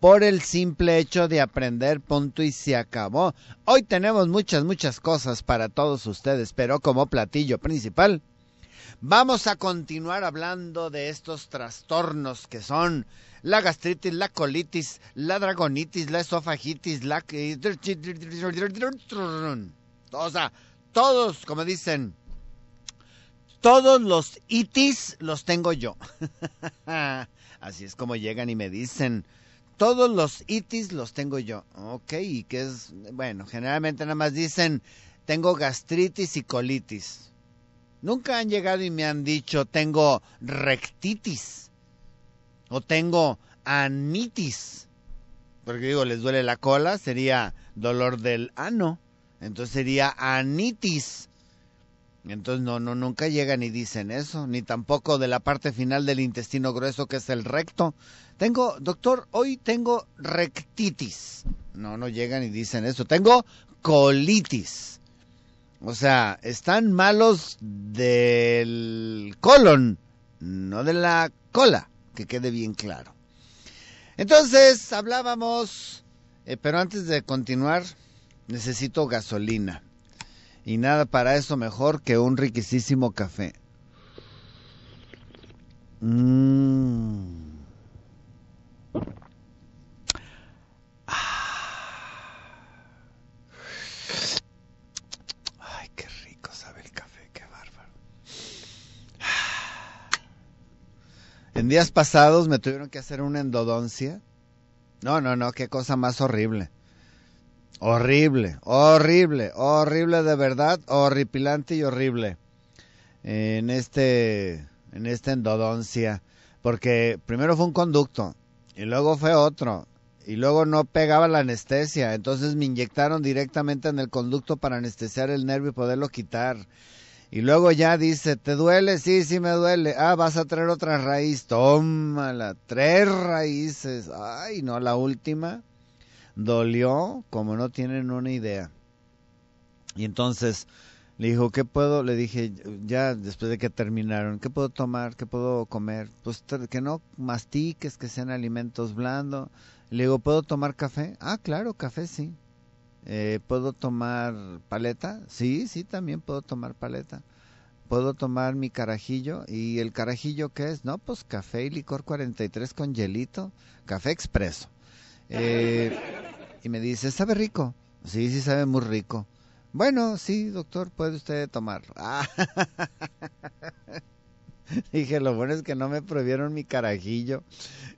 por el simple hecho de aprender, punto y se acabó. Hoy tenemos muchas, muchas cosas para todos ustedes, pero como platillo principal, vamos a continuar hablando de estos trastornos que son la gastritis, la colitis, la dragonitis, la esofagitis, la... O sea, todos, como dicen, todos los itis los tengo yo. Así es como llegan y me dicen, todos los itis los tengo yo. Ok, y que es, bueno, generalmente nada más dicen, tengo gastritis y colitis. Nunca han llegado y me han dicho, tengo rectitis o tengo anitis. Porque digo, les duele la cola, sería dolor del ano. Entonces sería anitis entonces no, no, nunca llegan y dicen eso, ni tampoco de la parte final del intestino grueso que es el recto. Tengo, doctor, hoy tengo rectitis. No, no llegan y dicen eso. Tengo colitis. O sea, están malos del colon, no de la cola, que quede bien claro. Entonces, hablábamos, eh, pero antes de continuar, necesito gasolina. Y nada para eso mejor que un riquísimo café. Mm. Ah. Ay, qué rico sabe el café, qué bárbaro. En días pasados me tuvieron que hacer una endodoncia. No, no, no, qué cosa más horrible. Horrible, horrible, horrible de verdad, horripilante y horrible en este en esta endodoncia, porque primero fue un conducto y luego fue otro y luego no pegaba la anestesia, entonces me inyectaron directamente en el conducto para anestesiar el nervio y poderlo quitar. Y luego ya dice, ¿te duele? Sí, sí me duele. Ah, vas a traer otra raíz. Tómala, tres raíces. Ay, no, la última dolió como no tienen una idea. Y entonces le dijo, ¿qué puedo? Le dije, ya después de que terminaron, ¿qué puedo tomar? ¿Qué puedo comer? Pues que no mastiques, que sean alimentos blandos. Le digo, ¿puedo tomar café? Ah, claro, café sí. Eh, ¿Puedo tomar paleta? Sí, sí, también puedo tomar paleta. ¿Puedo tomar mi carajillo? ¿Y el carajillo qué es? No, pues café y licor 43 con hielito. Café expreso. Eh, y me dice, ¿sabe rico? Sí, sí, sabe muy rico. Bueno, sí, doctor, puede usted tomarlo. Dije, lo bueno es que no me prohibieron mi carajillo,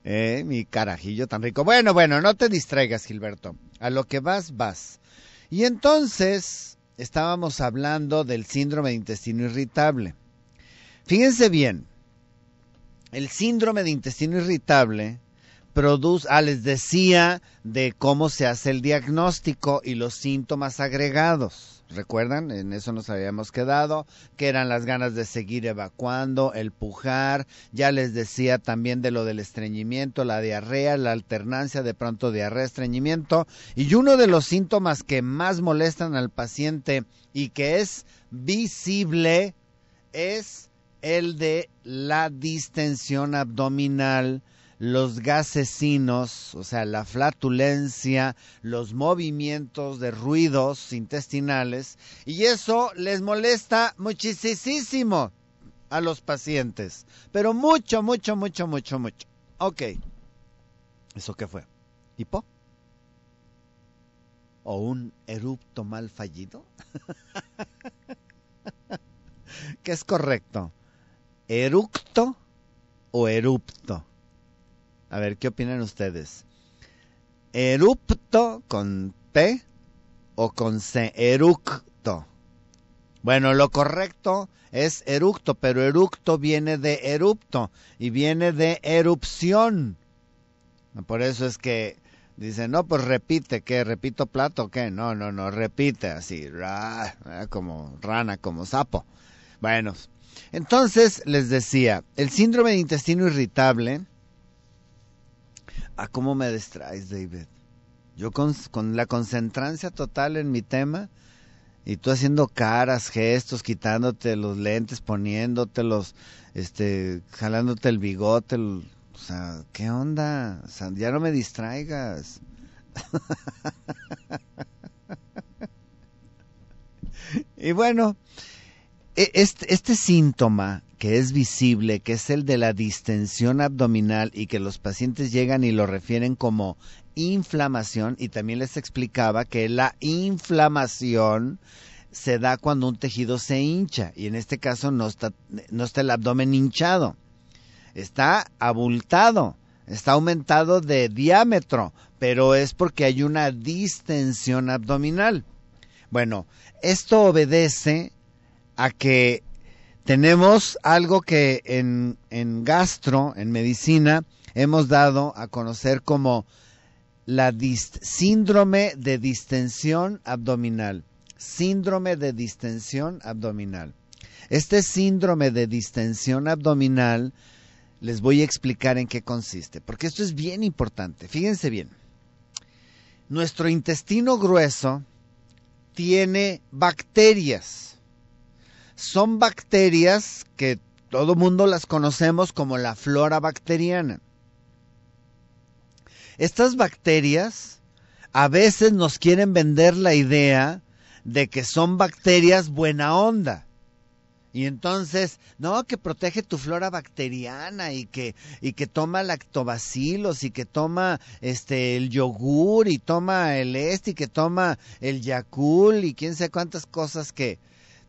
eh, mi carajillo tan rico. Bueno, bueno, no te distraigas, Gilberto. A lo que vas, vas. Y entonces estábamos hablando del síndrome de intestino irritable. Fíjense bien, el síndrome de intestino irritable produce, ah, les decía de cómo se hace el diagnóstico y los síntomas agregados. ¿Recuerdan? En eso nos habíamos quedado, que eran las ganas de seguir evacuando, el pujar, ya les decía también de lo del estreñimiento, la diarrea, la alternancia de pronto diarrea, estreñimiento, y uno de los síntomas que más molestan al paciente y que es visible es el de la distensión abdominal los gasesinos, o sea, la flatulencia, los movimientos de ruidos intestinales, y eso les molesta muchísimo a los pacientes, pero mucho, mucho, mucho, mucho, mucho. Ok, ¿eso qué fue? ¿Hipo? ¿O un erupto mal fallido? ¿Qué es correcto? ¿Eructo o erupto? A ver, ¿qué opinan ustedes? ¿Erupto con P o con C? Eructo. Bueno, lo correcto es eructo, pero eructo viene de erupto y viene de erupción. Por eso es que dicen, no, pues repite, ¿qué? ¿Repito plato? ¿Qué? No, no, no, repite así, como rana, como sapo. Bueno, entonces les decía, el síndrome de intestino irritable a ¿cómo me distraes, David? Yo con, con la concentrancia total en mi tema y tú haciendo caras, gestos, quitándote los lentes, poniéndotelos, este, jalándote el bigote, o sea, ¿qué onda? ya no me distraigas. y bueno, e, este, este síntoma que es visible, que es el de la distensión abdominal y que los pacientes llegan y lo refieren como inflamación y también les explicaba que la inflamación se da cuando un tejido se hincha y en este caso no está, no está el abdomen hinchado, está abultado, está aumentado de diámetro, pero es porque hay una distensión abdominal. Bueno, esto obedece a que tenemos algo que en, en gastro, en medicina, hemos dado a conocer como la síndrome de distensión abdominal. Síndrome de distensión abdominal. Este síndrome de distensión abdominal les voy a explicar en qué consiste, porque esto es bien importante. Fíjense bien. Nuestro intestino grueso tiene bacterias son bacterias que todo mundo las conocemos como la flora bacteriana. Estas bacterias a veces nos quieren vender la idea de que son bacterias buena onda. Y entonces, no, que protege tu flora bacteriana y que, y que toma lactobacilos y que toma este, el yogur y toma el este y que toma el yacul y quién sabe cuántas cosas que,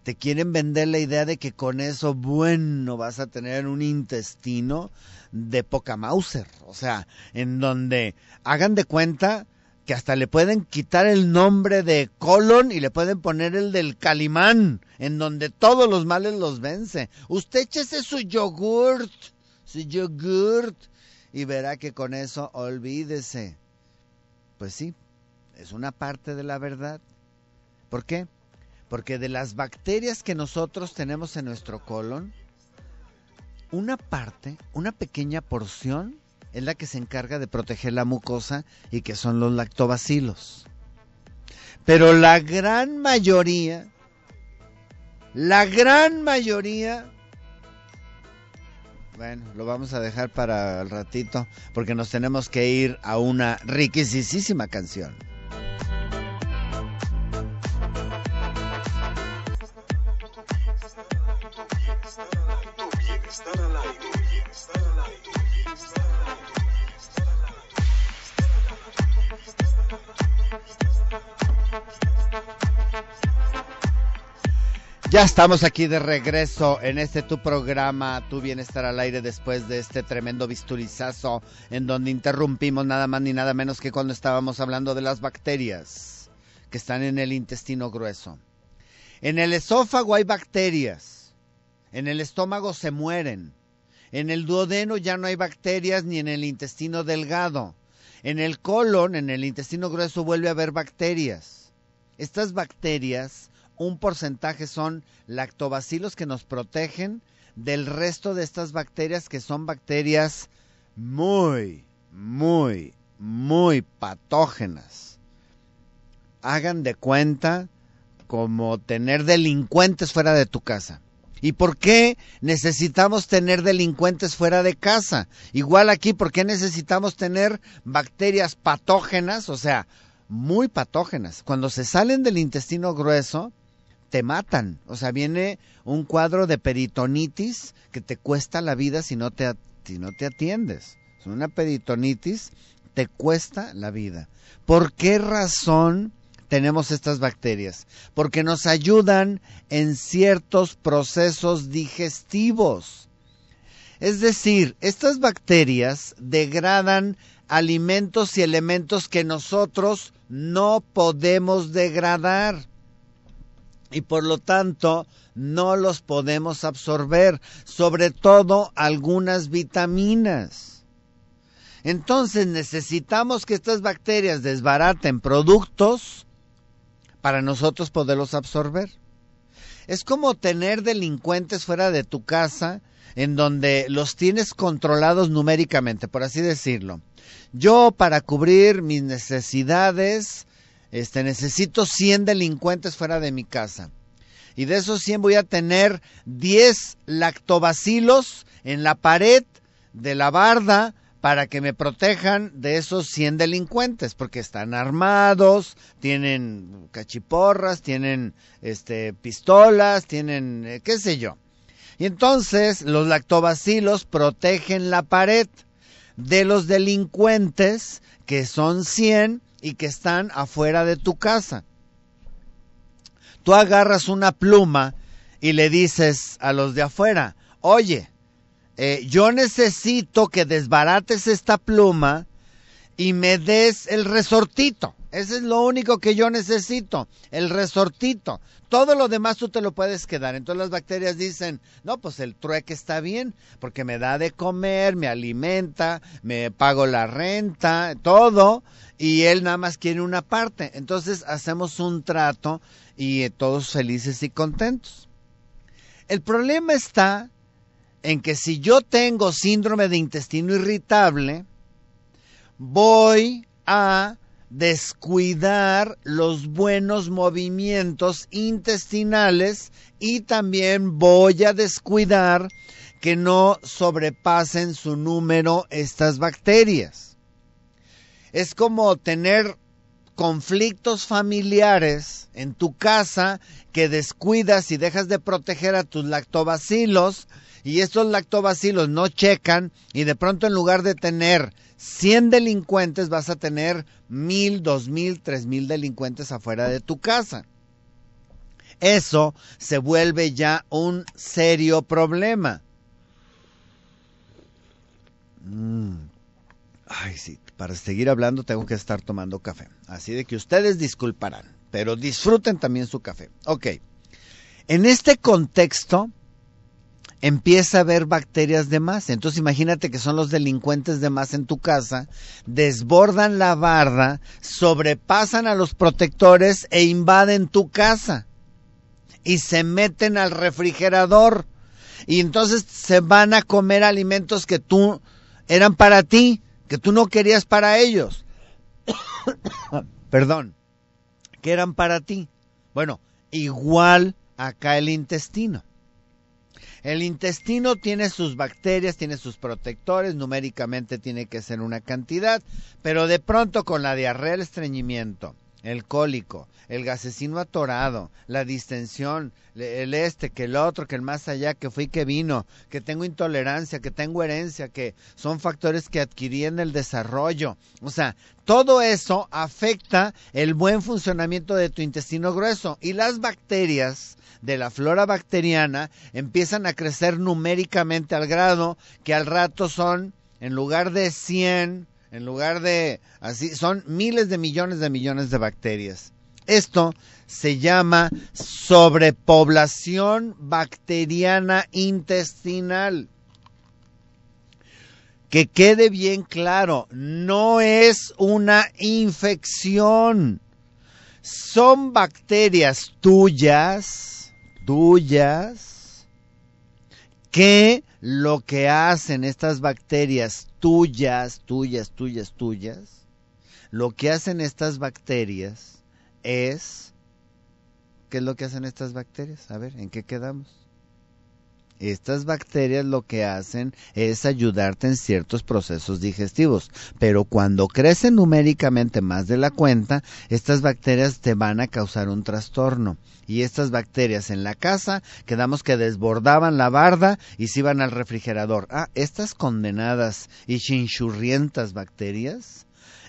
te quieren vender la idea de que con eso, bueno, vas a tener un intestino de poca Mauser. O sea, en donde hagan de cuenta que hasta le pueden quitar el nombre de colon y le pueden poner el del calimán, en donde todos los males los vence. Usted échese su yogurt, su yogurt, y verá que con eso olvídese. Pues sí, es una parte de la verdad. ¿Por qué? Porque de las bacterias que nosotros tenemos en nuestro colon, una parte, una pequeña porción, es la que se encarga de proteger la mucosa y que son los lactobacilos. Pero la gran mayoría, la gran mayoría, bueno, lo vamos a dejar para el ratito porque nos tenemos que ir a una riquísima canción. Ya estamos aquí de regreso en este tu programa, Tu Bienestar al Aire, después de este tremendo bisturizazo en donde interrumpimos nada más ni nada menos que cuando estábamos hablando de las bacterias que están en el intestino grueso. En el esófago hay bacterias, en el estómago se mueren, en el duodeno ya no hay bacterias ni en el intestino delgado, en el colon, en el intestino grueso vuelve a haber bacterias. Estas bacterias un porcentaje son lactobacilos que nos protegen del resto de estas bacterias que son bacterias muy, muy, muy patógenas. Hagan de cuenta como tener delincuentes fuera de tu casa. ¿Y por qué necesitamos tener delincuentes fuera de casa? Igual aquí, ¿por qué necesitamos tener bacterias patógenas? O sea, muy patógenas. Cuando se salen del intestino grueso, te matan. O sea, viene un cuadro de peritonitis que te cuesta la vida si no te, si no te atiendes. Una peritonitis te cuesta la vida. ¿Por qué razón tenemos estas bacterias? Porque nos ayudan en ciertos procesos digestivos. Es decir, estas bacterias degradan alimentos y elementos que nosotros no podemos degradar y por lo tanto no los podemos absorber, sobre todo algunas vitaminas. Entonces necesitamos que estas bacterias desbaraten productos para nosotros poderlos absorber. Es como tener delincuentes fuera de tu casa en donde los tienes controlados numéricamente, por así decirlo. Yo para cubrir mis necesidades este, necesito 100 delincuentes fuera de mi casa. Y de esos 100 voy a tener 10 lactobacilos en la pared de la barda para que me protejan de esos 100 delincuentes, porque están armados, tienen cachiporras, tienen este, pistolas, tienen eh, qué sé yo. Y entonces los lactobacilos protegen la pared de los delincuentes, que son 100, y que están afuera de tu casa. Tú agarras una pluma y le dices a los de afuera, oye, eh, yo necesito que desbarates esta pluma y me des el resortito. Ese es lo único que yo necesito, el resortito. Todo lo demás tú te lo puedes quedar. Entonces las bacterias dicen, no, pues el trueque está bien, porque me da de comer, me alimenta, me pago la renta, todo, y él nada más quiere una parte. Entonces hacemos un trato y eh, todos felices y contentos. El problema está en que si yo tengo síndrome de intestino irritable, voy a descuidar los buenos movimientos intestinales y también voy a descuidar que no sobrepasen su número estas bacterias. Es como tener conflictos familiares en tu casa que descuidas y dejas de proteger a tus lactobacilos y estos lactobacilos no checan y de pronto en lugar de tener 100 delincuentes vas a tener 1000, 2000, 3000 delincuentes afuera de tu casa. Eso se vuelve ya un serio problema. Mm. Ay, sí, para seguir hablando tengo que estar tomando café. Así de que ustedes disculparán, pero disfruten también su café. Ok. En este contexto, empieza a haber bacterias de más. Entonces imagínate que son los delincuentes de más en tu casa, desbordan la barda, sobrepasan a los protectores e invaden tu casa y se meten al refrigerador y entonces se van a comer alimentos que tú eran para ti, que tú no querías para ellos. Perdón, que eran para ti. Bueno, igual acá el intestino. El intestino tiene sus bacterias, tiene sus protectores, numéricamente tiene que ser una cantidad, pero de pronto con la diarrea, el estreñimiento, el cólico, el gasesino atorado, la distensión, el este, que el otro, que el más allá, que fui, que vino, que tengo intolerancia, que tengo herencia, que son factores que adquirí en el desarrollo. O sea, todo eso afecta el buen funcionamiento de tu intestino grueso y las bacterias de la flora bacteriana empiezan a crecer numéricamente al grado que al rato son, en lugar de 100, en lugar de así, son miles de millones de millones de bacterias. Esto se llama sobrepoblación bacteriana intestinal. Que quede bien claro, no es una infección. Son bacterias tuyas tuyas que lo que hacen estas bacterias tuyas, tuyas, tuyas, tuyas, lo que hacen estas bacterias es... ¿Qué es lo que hacen estas bacterias? A ver, ¿en qué quedamos? Estas bacterias lo que hacen es ayudarte en ciertos procesos digestivos, pero cuando crecen numéricamente más de la cuenta, estas bacterias te van a causar un trastorno. Y estas bacterias en la casa, quedamos que desbordaban la barda y se iban al refrigerador. Ah, estas condenadas y chinchurrientas bacterias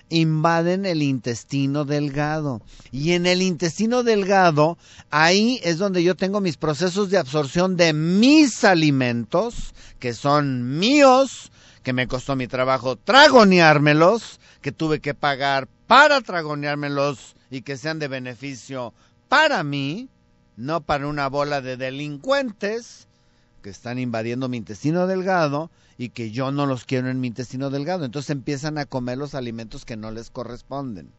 invaden el intestino delgado. Y en el intestino delgado, ahí es donde yo tengo mis procesos de absorción de mis alimentos, que son míos, que me costó mi trabajo tragoneármelos, que tuve que pagar para tragoneármelos y que sean de beneficio para mí, no para una bola de delincuentes que están invadiendo mi intestino delgado y que yo no los quiero en mi intestino delgado. Entonces empiezan a comer los alimentos que no les corresponden.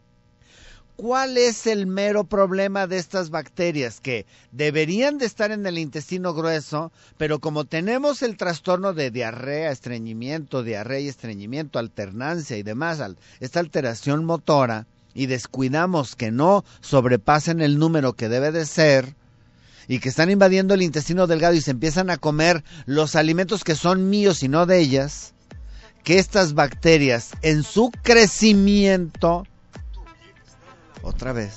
¿Cuál es el mero problema de estas bacterias que deberían de estar en el intestino grueso, pero como tenemos el trastorno de diarrea, estreñimiento, diarrea y estreñimiento, alternancia y demás, esta alteración motora, y descuidamos que no sobrepasen el número que debe de ser, y que están invadiendo el intestino delgado y se empiezan a comer los alimentos que son míos y no de ellas, que estas bacterias en su crecimiento... Otra vez.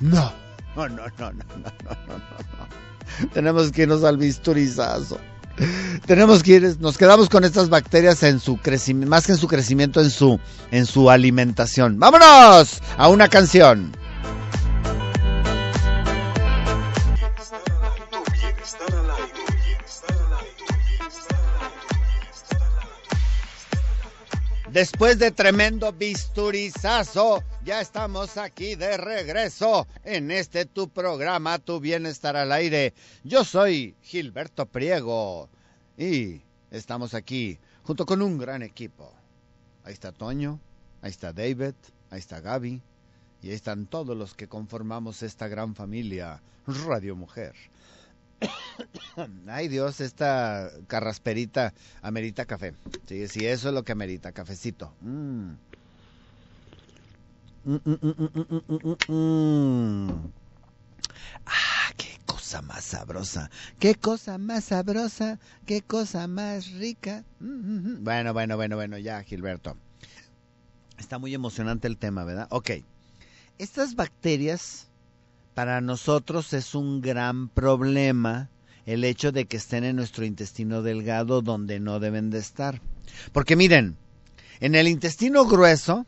No. No, no, no, no, no, no, no. Tenemos que irnos al bisturizazo. Tenemos que ir, nos quedamos con estas bacterias en su crecimiento, más que en su crecimiento, en su, en su alimentación. ¡Vámonos! A una canción. Después de tremendo bisturizazo, ya estamos aquí de regreso en este tu programa, Tu Bienestar al Aire. Yo soy Gilberto Priego y estamos aquí junto con un gran equipo. Ahí está Toño, ahí está David, ahí está Gaby y ahí están todos los que conformamos esta gran familia, Radio Mujer. Ay Dios, esta carrasperita amerita café. Sí, sí, eso es lo que amerita, cafecito. ah, qué cosa más sabrosa, qué cosa más sabrosa, qué cosa más rica. Mm, mm, mm. Bueno, bueno, bueno, bueno, ya, Gilberto. Está muy emocionante el tema, ¿verdad? Ok. Estas bacterias para nosotros es un gran problema el hecho de que estén en nuestro intestino delgado donde no deben de estar. Porque miren, en el intestino grueso,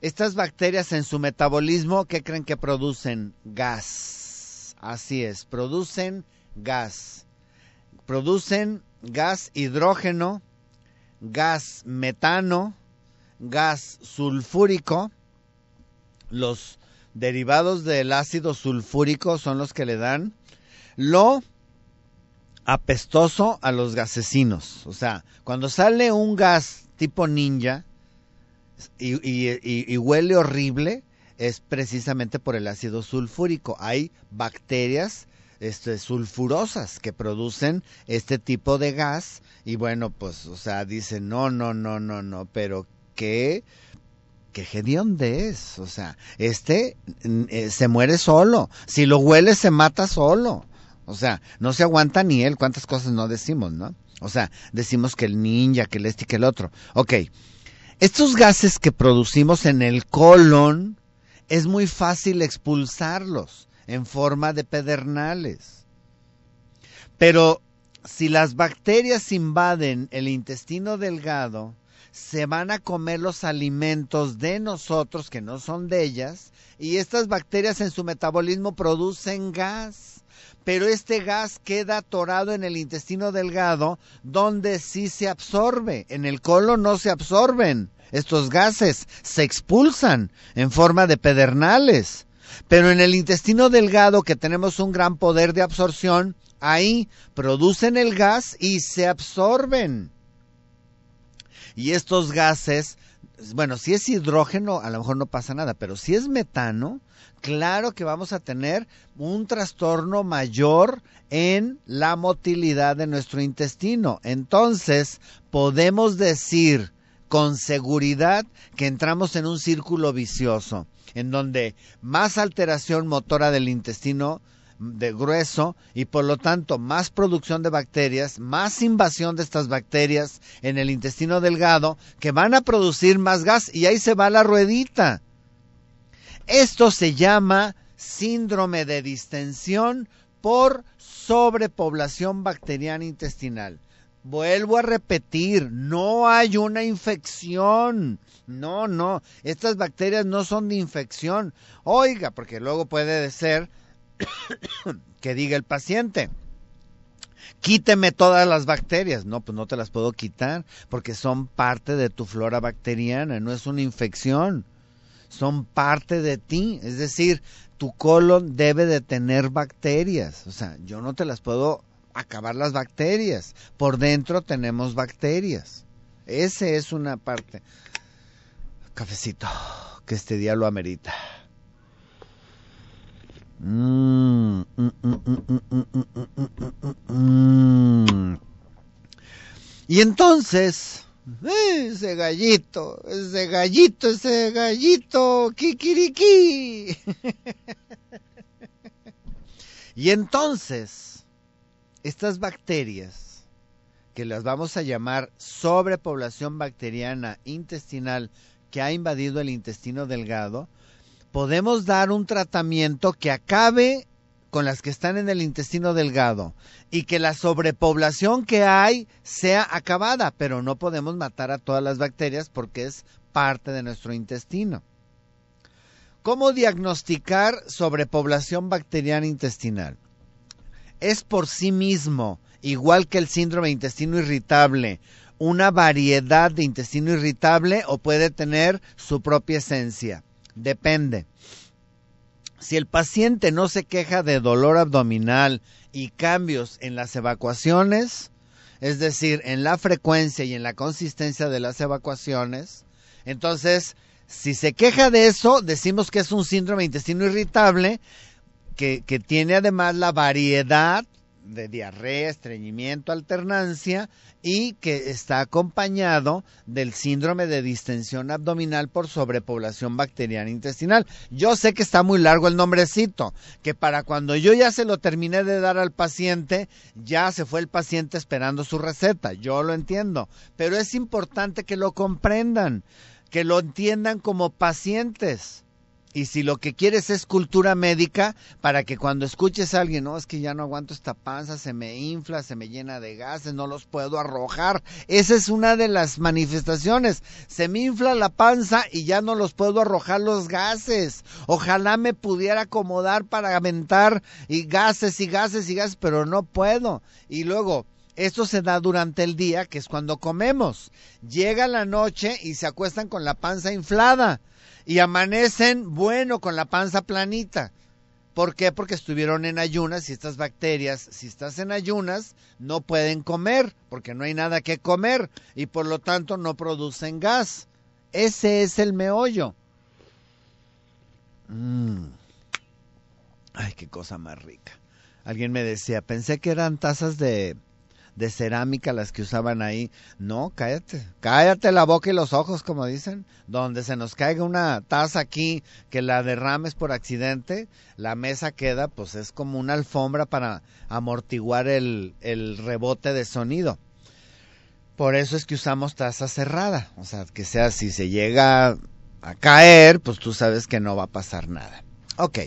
estas bacterias en su metabolismo, ¿qué creen que producen? Gas. Así es, producen gas. Producen gas hidrógeno, gas metano, gas sulfúrico. Los derivados del ácido sulfúrico son los que le dan lo apestoso a los gasecinos. O sea, cuando sale un gas tipo ninja y, huele horrible, es precisamente por el ácido sulfúrico. Hay bacterias este, sulfurosas que producen este tipo de gas y bueno, pues, o sea, dicen, no, no, no, no, no, pero qué qué de es. O sea, este mm, eh, se muere solo. Si lo huele, se mata solo. O sea, no se aguanta ni él. ¿Cuántas cosas no decimos, no? O sea, decimos que el ninja, que el este y que el otro. Ok. Estos gases que producimos en el colon es muy fácil expulsarlos en forma de pedernales. Pero si las bacterias invaden el intestino delgado, se van a comer los alimentos de nosotros que no son de ellas y estas bacterias en su metabolismo producen gas. Pero este gas queda atorado en el intestino delgado donde sí se absorbe. En el colon no se absorben. Estos gases se expulsan en forma de pedernales. Pero en el intestino delgado que tenemos un gran poder de absorción, ahí producen el gas y se absorben. Y estos gases, bueno, si es hidrógeno, a lo mejor no pasa nada, pero si es metano, claro que vamos a tener un trastorno mayor en la motilidad de nuestro intestino. Entonces, podemos decir con seguridad que entramos en un círculo vicioso, en donde más alteración motora del intestino de grueso y por lo tanto más producción de bacterias, más invasión de estas bacterias en el intestino delgado que van a producir más gas y ahí se va la ruedita. Esto se llama síndrome de distensión por sobrepoblación bacteriana intestinal. Vuelvo a repetir, no hay una infección. No, no, estas bacterias no son de infección. Oiga, porque luego puede ser que diga el paciente. Quíteme todas las bacterias. No, pues no te las puedo quitar porque son parte de tu flora bacteriana, no es una infección. Son parte de ti. Es decir, tu colon debe de tener bacterias. O sea, yo no te las puedo acabar las bacterias. Por dentro tenemos bacterias. Esa es una parte. Cafecito, que este día lo amerita y entonces, ese gallito, ese gallito, ese gallito, kikiriki. y entonces, estas bacterias, que las vamos a llamar sobrepoblación bacteriana intestinal que ha invadido el intestino delgado, podemos dar un tratamiento que acabe con las que están en el intestino delgado y que la sobrepoblación que hay sea acabada, pero no podemos matar a todas las bacterias porque es parte de nuestro intestino. ¿Cómo diagnosticar sobrepoblación bacteriana intestinal? Es por sí mismo, igual que el síndrome de intestino irritable, una variedad de intestino irritable o puede tener su propia esencia. Depende. Si el paciente no se queja de dolor abdominal y cambios en las evacuaciones, es decir, en la frecuencia y en la consistencia de las evacuaciones, entonces, si se queja de eso, decimos que es un síndrome intestino irritable que, que tiene además la variedad de diarrea, estreñimiento, alternancia y que está acompañado del síndrome de distensión abdominal por sobrepoblación bacteriana intestinal. Yo sé que está muy largo el nombrecito, que para cuando yo ya se lo terminé de dar al paciente, ya se fue el paciente esperando su receta, yo lo entiendo, pero es importante que lo comprendan, que lo entiendan como pacientes y si lo que quieres es cultura médica, para que cuando escuches a alguien, no, es que ya no aguanto esta panza, se me infla, se me llena de gases, no los puedo arrojar. Esa es una de las manifestaciones. Se me infla la panza y ya no los puedo arrojar los gases. Ojalá me pudiera acomodar para aventar y gases y gases y gases, pero no puedo. Y luego, esto se da durante el día, que es cuando comemos. Llega la noche y se acuestan con la panza inflada y amanecen, bueno, con la panza planita. ¿Por qué? Porque estuvieron en ayunas y estas bacterias, si estás en ayunas, no pueden comer porque no hay nada que comer y por lo tanto no producen gas. Ese es el meollo. Mm. Ay, qué cosa más rica. Alguien me decía, pensé que eran tazas de de cerámica las que usaban ahí. No, cállate, cállate la boca y los ojos, como dicen. Donde se nos caiga una taza aquí, que la derrames por accidente, la mesa queda, pues es como una alfombra para amortiguar el, rebote de sonido. Por eso es que usamos taza cerrada, o sea, que sea si se llega a caer, pues tú sabes que no va a pasar nada. Ok.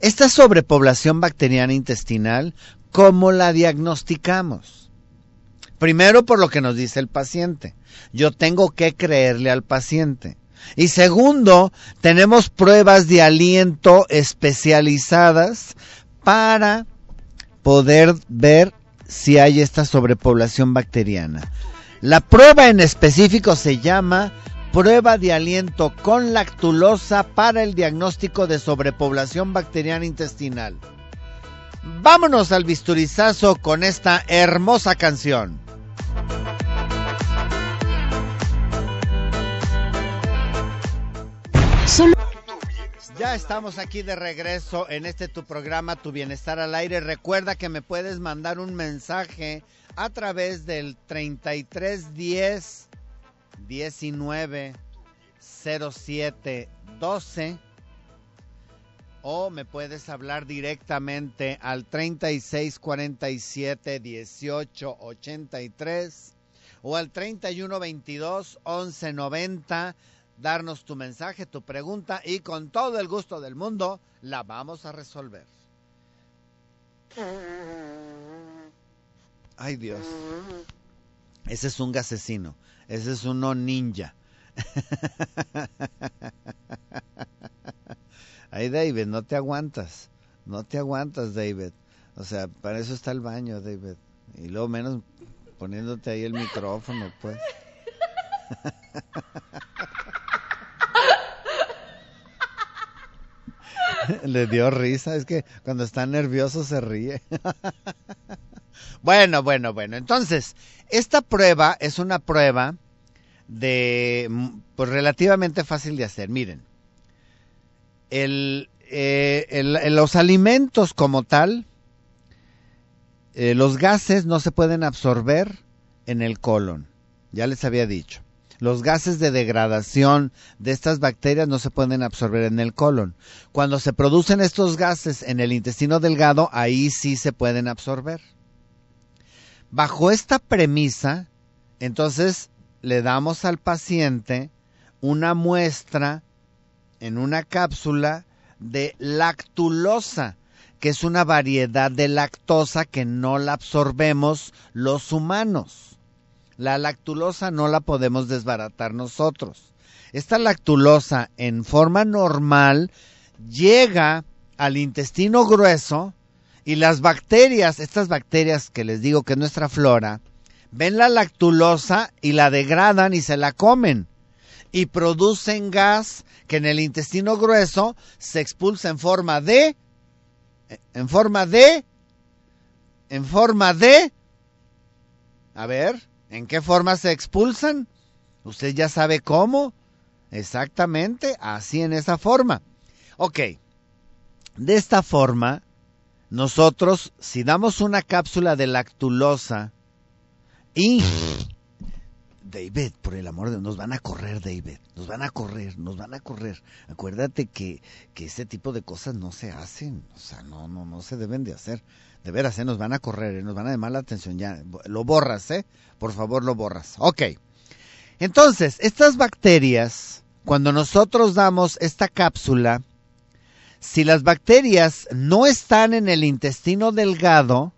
Esta sobrepoblación bacteriana intestinal, ¿cómo la diagnosticamos? Primero por lo que nos dice el paciente. Yo tengo que creerle al paciente. Y segundo, tenemos pruebas de aliento especializadas para poder ver si hay esta sobrepoblación bacteriana. La prueba en específico se llama prueba de aliento con lactulosa para el diagnóstico de sobrepoblación bacteriana intestinal. Vámonos al bisturizazo con esta hermosa canción. Ya estamos aquí de regreso en este tu programa Tu Bienestar al Aire. Recuerda que me puedes mandar un mensaje a través del 3310 19 07 12 o me puedes hablar directamente al 3647 1883 o al 3122 1190. Darnos tu mensaje, tu pregunta y con todo el gusto del mundo la vamos a resolver. Ay Dios. Ese es un asesino. Ese es uno ninja. Ahí, David, no te aguantas. No te aguantas, David. O sea, para eso está el baño, David. Y luego menos poniéndote ahí el micrófono, pues. Le dio risa, es que cuando está nervioso se ríe. bueno, bueno, bueno. Entonces, esta prueba es una prueba de pues relativamente fácil de hacer. Miren, eh, los alimentos como tal, eh, los gases no se pueden absorber en el colon, ya les había dicho. Los gases de degradación de estas bacterias no se pueden absorber en el colon. Cuando se producen estos gases en el intestino delgado, ahí sí se pueden absorber. Bajo esta premisa, entonces le damos al paciente una muestra en una cápsula de lactulosa, que es una variedad de lactosa que no la absorbemos los humanos. La lactulosa no la podemos desbaratar nosotros. Esta lactulosa en forma normal llega al intestino grueso y las bacterias, estas bacterias que les digo que es nuestra flora, ven la lactulosa y la degradan y se la comen y producen gas que en el intestino grueso se expulsa en forma de en forma de en forma de a ver, ¿en qué forma se expulsan? Usted ya sabe cómo. Exactamente, así en esa forma. Ok, de esta forma, nosotros, si damos una cápsula de lactulosa, y David, por el amor de Dios, nos van a correr, David, nos van a correr, nos van a correr. Acuérdate que, que este tipo de cosas no se hacen, o sea, no, no, no se deben de hacer. De veras, ¿eh? nos van a correr, ¿eh? nos van a llamar la atención, ya, lo borras, ¿eh? Por favor, lo borras. Ok. Entonces, estas bacterias, cuando nosotros damos esta cápsula, si las bacterias no están en el intestino delgado,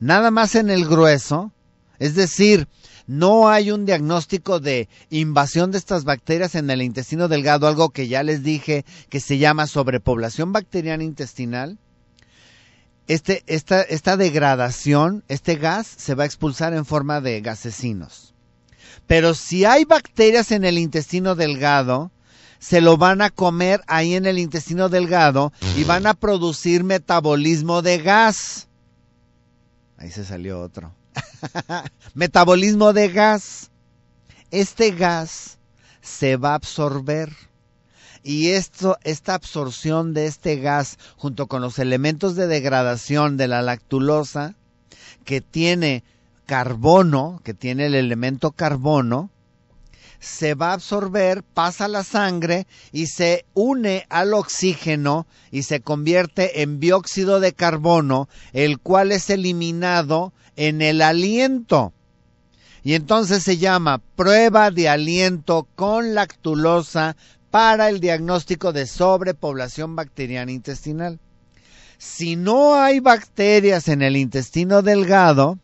nada más en el grueso, es decir, no hay un diagnóstico de invasión de estas bacterias en el intestino delgado, algo que ya les dije que se llama sobrepoblación bacteriana intestinal. Este, esta, esta degradación, este gas se va a expulsar en forma de gasecinos. Pero si hay bacterias en el intestino delgado, se lo van a comer ahí en el intestino delgado y van a producir metabolismo de gas. Ahí se salió otro. metabolismo de gas. Este gas se va a absorber. Y esto, esta absorción de este gas, junto con los elementos de degradación de la lactulosa, que tiene carbono, que tiene el elemento carbono, se va a absorber, pasa a la sangre y se une al oxígeno y se convierte en dióxido de carbono, el cual es eliminado en el aliento. Y entonces se llama prueba de aliento con lactulosa para el diagnóstico de sobrepoblación bacteriana intestinal. Si no hay bacterias en el intestino delgado,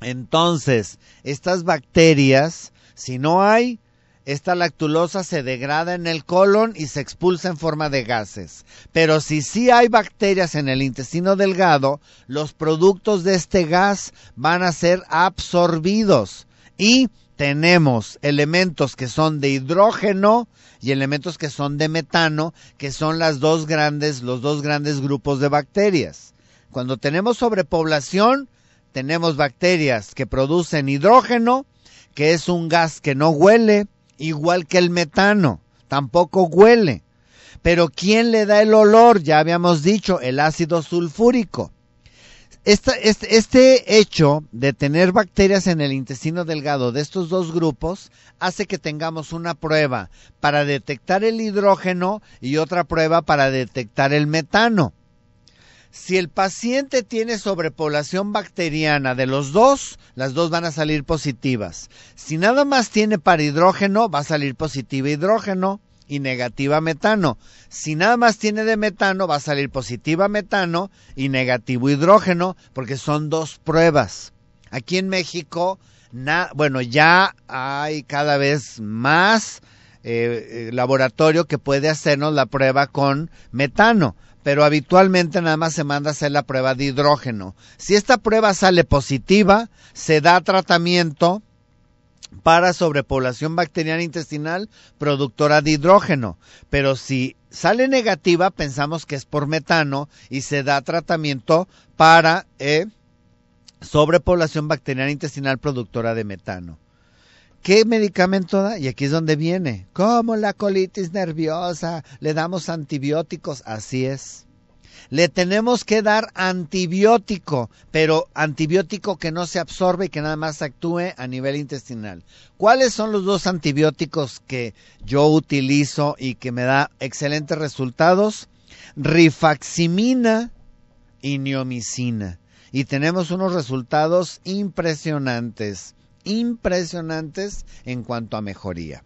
entonces estas bacterias, si no hay, esta lactulosa se degrada en el colon y se expulsa en forma de gases. Pero si sí hay bacterias en el intestino delgado, los productos de este gas van a ser absorbidos y tenemos elementos que son de hidrógeno y elementos que son de metano, que son las dos grandes, los dos grandes grupos de bacterias. Cuando tenemos sobrepoblación, tenemos bacterias que producen hidrógeno, que es un gas que no huele, igual que el metano, tampoco huele. Pero ¿quién le da el olor? Ya habíamos dicho, el ácido sulfúrico. Este, este, hecho de tener bacterias en el intestino delgado de estos dos grupos hace que tengamos una prueba para detectar el hidrógeno y otra prueba para detectar el metano. Si el paciente tiene sobrepoblación bacteriana de los dos, las dos van a salir positivas. Si nada más tiene hidrógeno, va a salir positiva hidrógeno y negativa metano. Si nada más tiene de metano, va a salir positiva metano y negativo hidrógeno, porque son dos pruebas. Aquí en México, bueno, ya hay cada vez más eh, eh, laboratorio que puede hacernos la prueba con metano pero habitualmente nada más se manda a hacer la prueba de hidrógeno. Si esta prueba sale positiva, se da tratamiento para sobrepoblación bacteriana intestinal productora de hidrógeno, pero si sale negativa pensamos que es por metano y se da tratamiento para eh, sobrepoblación bacteriana intestinal productora de metano. ¿Qué medicamento da? Y aquí es donde viene. Como la colitis nerviosa, le damos antibióticos, así es. Le tenemos que dar antibiótico, pero antibiótico que no se absorbe y que nada más actúe a nivel intestinal. ¿Cuáles son los dos antibióticos que yo utilizo y que me da excelentes resultados? Rifaximina y niomicina. Y tenemos unos resultados impresionantes impresionantes en cuanto a mejoría.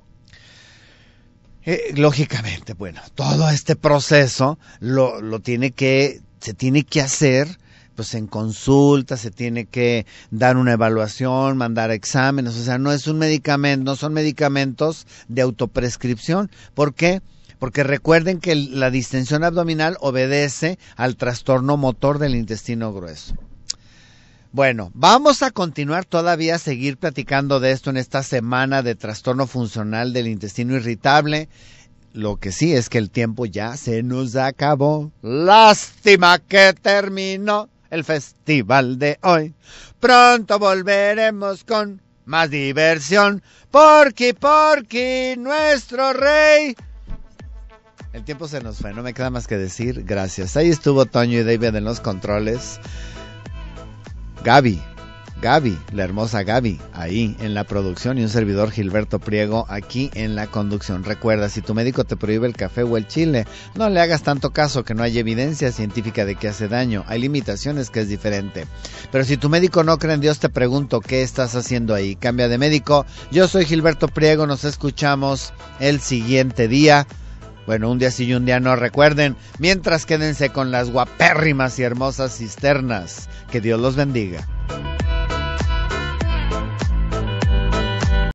Eh, lógicamente, bueno, todo este proceso lo, tiene que, se tiene que hacer pues en consulta, se tiene que dar una evaluación, mandar exámenes, o sea, no es un medicamento, no son medicamentos de autoprescripción. ¿Por qué? Porque recuerden que la distensión abdominal obedece al trastorno motor del intestino grueso. Bueno, vamos a continuar todavía a seguir platicando de esto en esta semana de trastorno funcional del intestino irritable. Lo que sí es que el tiempo ya se nos acabó. Lástima que terminó el festival de hoy. Pronto volveremos con más diversión. Porque, porque nuestro rey. El tiempo se nos fue, no me queda más que decir gracias. Ahí estuvo Toño y David en los controles. Gaby, Gaby, la hermosa Gaby, ahí en la producción y un servidor Gilberto Priego aquí en la conducción. Recuerda, si tu médico te prohíbe el café o el chile, no le hagas tanto caso que no hay evidencia científica de que hace daño, hay limitaciones que es diferente. Pero si tu médico no cree en Dios, te pregunto, ¿qué estás haciendo ahí? Cambia de médico. Yo soy Gilberto Priego, nos escuchamos el siguiente día. Bueno, un día sí y un día no, recuerden. Mientras quédense con las guapérrimas y hermosas cisternas. Que Dios los bendiga.